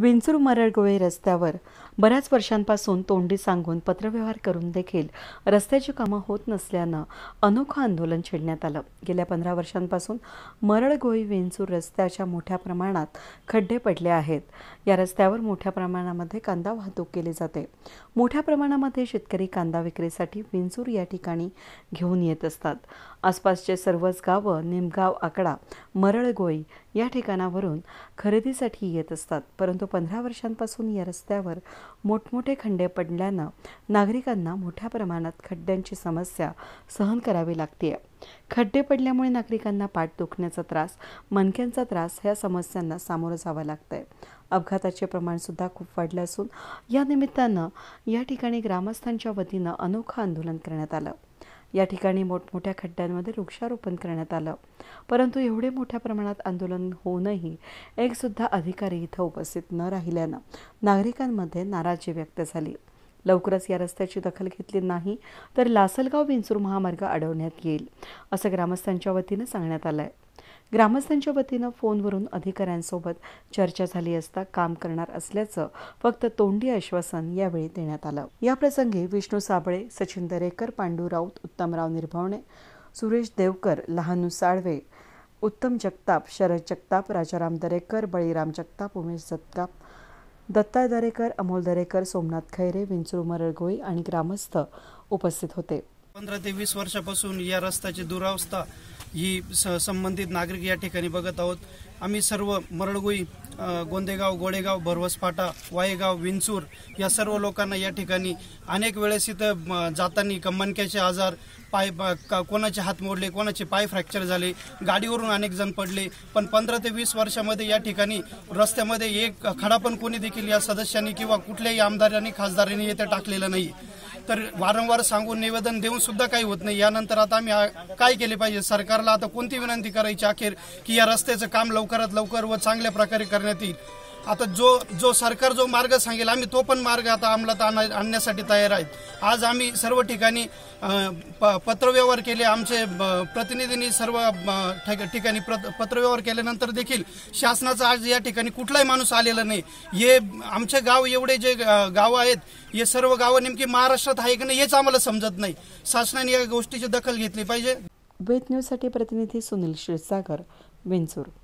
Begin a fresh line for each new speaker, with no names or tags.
विंचूर मरळगोई रस्त्यावर बऱ्याच वर्षांपासून तोंडी सांगून पत्रव्यवहार करून देखील रस्त्याची कामं होत नसल्यानं अनोखं आंदोलन छेडण्यात आलं गेल्या पंधरा वर्षांपासून मरळगोई विंचूर रस्त्याच्या मोठ्या प्रमाणात खड्डे पडले आहेत या रस्त्यावर मोठ्या प्रमाणामध्ये कांदा वाहतूक केली जाते मोठ्या प्रमाणामध्ये शेतकरी कांदा विक्रीसाठी विंचूर या ठिकाणी घेऊन येत असतात आसपासचे सर्वच गावं निमगाव आकडा मरळगोई या ठिकाणावरून खरेदीसाठी येत असतात परंतु पंधरा वर्षांपासून या रस्त्यावर मोठमोठे खड्डे पडल्यानं नागरिकांना मोठ्या प्रमाणात खड्ड्यांची समस्या सहन करावी लागते खड्डे पडल्यामुळे नागरिकांना पाठ दुखण्याचा त्रास मनक्यांचा त्रास ह्या समस्यांना सामोरं जावं लागतंय अपघाताचे प्रमाण सुद्धा खूप वाढलं असून या निमित्तानं या ठिकाणी ग्रामस्थांच्या वतीनं अनोखं आंदोलन करण्यात आलं या ठिकाणी मोठमोठ्या खड्ड्यांमध्ये वृक्षारोपण करण्यात आलं परंतु एवढे मोठ्या प्रमाणात आंदोलन होऊनही एकसुद्धा अधिकारी इथं उपस्थित न राहिल्यानं नागरिकांमध्ये नाराजी व्यक्त झाली लवकरच या रस्त्याची दखल घेतली नाही तर लासलगाव विंचूर महामार्ग अडवण्यात येईल असं ग्रामस्थांच्या वतीनं सांगण्यात आलं आहे ग्रामस्थांच्या वतीनं फोनवरून अधिकाऱ्यांसोबत चर्चा झाली असता काम करणार असल्याचं फक्त तोंडी आश्वासन यावेळी देण्यात आलं याप्रसंगी विष्णू साबळे सचिन दरेकर पांडू राऊत उत्तमराव निर्भवणे सुरेश देवकर लहानू साळवे उत्तम जगताप शरद जगताप राजाराम दरेकर बळीराम जगताप उमेश जगताप दत्ता दरेकर अमोल दरेकर सोमनाथ खैरे विंचू मरळगोई आणि ग्रामस्थ उपस्थित होते
पंधरा ते वीस वर्षापासून या रस्त्याची दुरावस्था ही स संबंधित नागरिक या ठिकाणी बघत आहोत आम्ही सर्व मरळगुई गोंदेगाव गोळेगाव भरवसफाटा वायेगाव विंचूर या सर्व लोकांना या ठिकाणी अनेक वेळेस इथं जाताना कंबनक्याचे आजार पाय कोणाचे हात मोडले कोणाचे पाय फ्रॅक्चर झाले गाडीवरून अनेक जण पडले पण पंधरा ते वीस वर्षामध्ये या ठिकाणी रस्त्यामध्ये एक खडा पण कोणी देखील या सदस्यांनी किंवा कुठल्याही आमदारांनी खासदारांनी येथे टाकलेलं नाही तर वारंवार सांगून निवेदन देऊन सुद्धा काही होत नाही यानंतर आता आम्ही काय केले पाहिजे सरकारला आता कोणती विनंती करायची अखेर की या रस्त्याचं काम लवकरात लवकर व चांगल्या प्रकारे करण्यात येईल आता जो जो सरकार जो मार्ग सांगेल आम्ही तो पण मार्ग आता अंमलात आणण्यासाठी तयार आहेत आज आम्ही सर्व ठिकाणी पत्रव्यवहार केले आमचे प्रतिनिधींनी सर्व ठिकाणी पत्रव्यवहार केल्यानंतर देखील शासनाचा आज या ठिकाणी कुठलाही माणूस आलेला नाही हे आमचे गाव एवढे जे गाव आहेत हे सर्व गावं नेमकी महाराष्ट्रात आहे की नाही हेच आम्हाला समजत नाही शासनाने या गोष्टीची दखल घेतली पाहिजे
वेद साठी प्रतिनिधी सुनील क्षीरसागर विंचूर